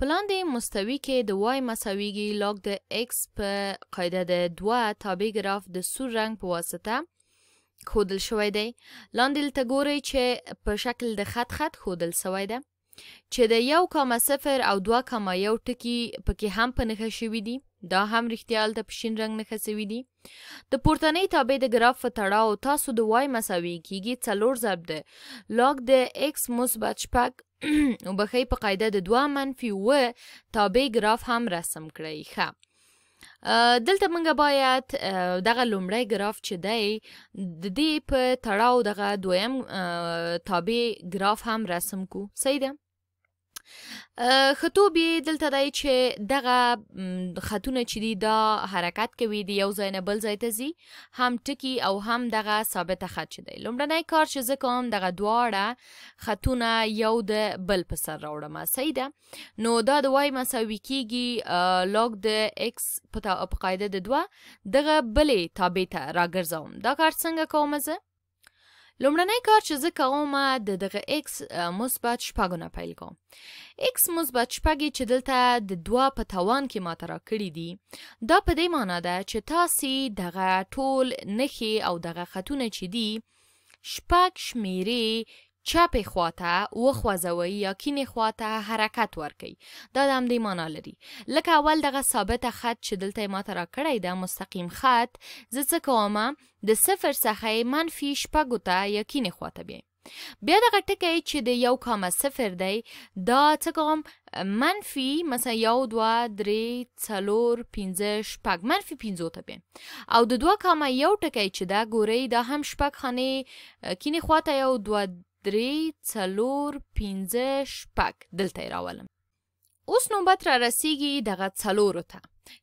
په لاندې مستوي کې د وای مساویږي لوګ د ایکس په قاعده د دوه تابع ګراف د سور رنګ په واسطه خودل شوی دی لاندې لته ګورئ چې په شکل د خط خط خودل شوی دی چې د یو کامه صفر او دوه کامه یو ټکي پکې هم په نښه شوي دي دا هم رښتیا هلته په شین رنګ نښه سوي دي د پورتنۍ تابع د ګراف په تړاو تاسو د وای مساوي کیږي څلور ضرب د لاګ د ایکس مثبت شپږ وبخی په قاعده د دوه منفي و تابع ګراف هم رسم کړئ ښه دلته موږ باید دغه لومړی ګراف چې دی د دې په تړاو دغه دویم تابع ګراف هم رسم کو صحیح ده خطوب دلته دی چې دغه خطونه چې دي دا حرکت کوي د یو ځای نه بل ځای ته ځي هم ټکی او هم دغه ثابته خط چې دی لومړنی کار چې زه کوم دغه دواړه خطونه یو د بل په سر راوړم صحیح ده نو دا د وای مساوي کیږي لوګ د x په قاعده د دوه دغه بلې تابع ته راګرځوم دا کار څنګه کوم زه لومړنی کار چې زه کوم د دغه x مثبت شپږ نه پیل کوم x مثبت شپږ چې دلته د دوه په توان کې ماته راکړي دي دا په دې معنی ده چې تاسې دغه ټول نښې او دغه خطونه چې دي شپږ شمیرې چپې خواته وخوځوي یا کینې خواته حرکت ورکړي دا د همدې معنا لري لکه اول دغه ثابته خط چې دلته یې ماته راکړی ده مستقیم خط زه څه کوم د صفر څخه منفي شپږو ته یا کینې خواته بیایم بیا دغه ټکی چې د یو کامه صفر دی دا څه کوم منفي مثلا یو دوه درې څلور پنځه شپږ منفي پنځو ته بیایم او د دوه کامه یو ټکی چې ده ګورئ دا هم شپږ خانې کینې خواته یو دوه درې څلور پنځه شپږ دلته یې راولم اوس نوبت را رسیږي دغه څلورو ته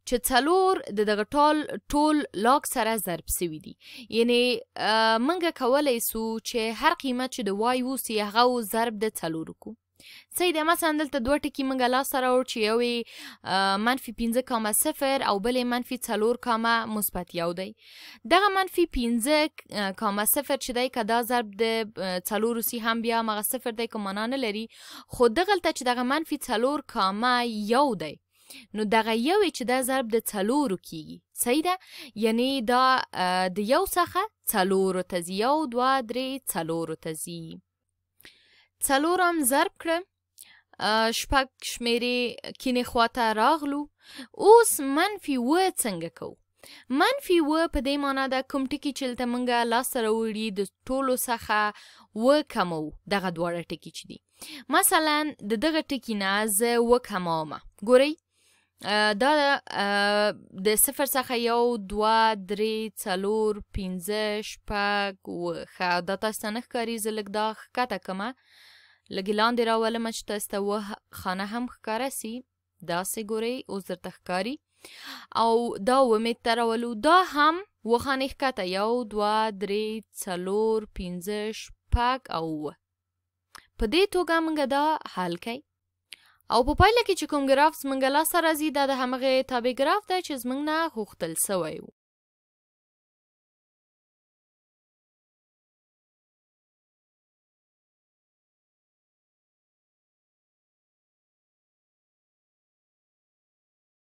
چې څلور د دغه ټول ټول لاک سره ضرب سوي دي یعنی موږ کولی سو چې هر قیمت چې د وای اوسي هغه ضرب د څلورو کو څه د مثلا دلته دوه ټکي موږ لاس سره وړ چې یو یې منفي پنځه کامه صفر او بل یې منفي څلور کامه مثبت یو دی دغه منفي پنځه کامه صفر چې دی که دا ضرب د څلورو سي هم بیا هغه صفر دی که معنا نه لري خو دغلته چې دغه منفي څلور کامه یو دی نو دغه یو چې دا ضرب د څلورو کیږي صحیح ده یعنی دا د یو څخه څلورو ته ځي یو دوه درې څلورو ته ځي څلورم ضرب کړه شپږ شمیرې کینې خواته راغلو اوس منفي و څنګه کوو منفي و په دې معنی ده کوم ټکي چې دلته موږ لاسته راوړي د ټولو څخه و کمو دغه دواړه ټکي چې دي مثلا د دغه ټکي نه زه و کمومه ګورئ دا د صفر څخه یو دوه درې څلور پنځه شپږ اووه ښه دا تاسو ته نه ښکاري زه لږ دا ښکته کړمه لږې لاندې راولمه چې تاسو ته وه خانه هم ښکاره سي داسې ګورئ اوس درته ښکاري او دا ومې ته راولو دا هم وخانې ښکته یو دوه درې څلور پنځه شپږ او اووه په دې توګه موږ دا حل کوي او په پایله کې چې کوم ګراف زمونږ لاس راځي دا د همغې تابع ګراف دی چې زمونږ نه غوښتل سوی و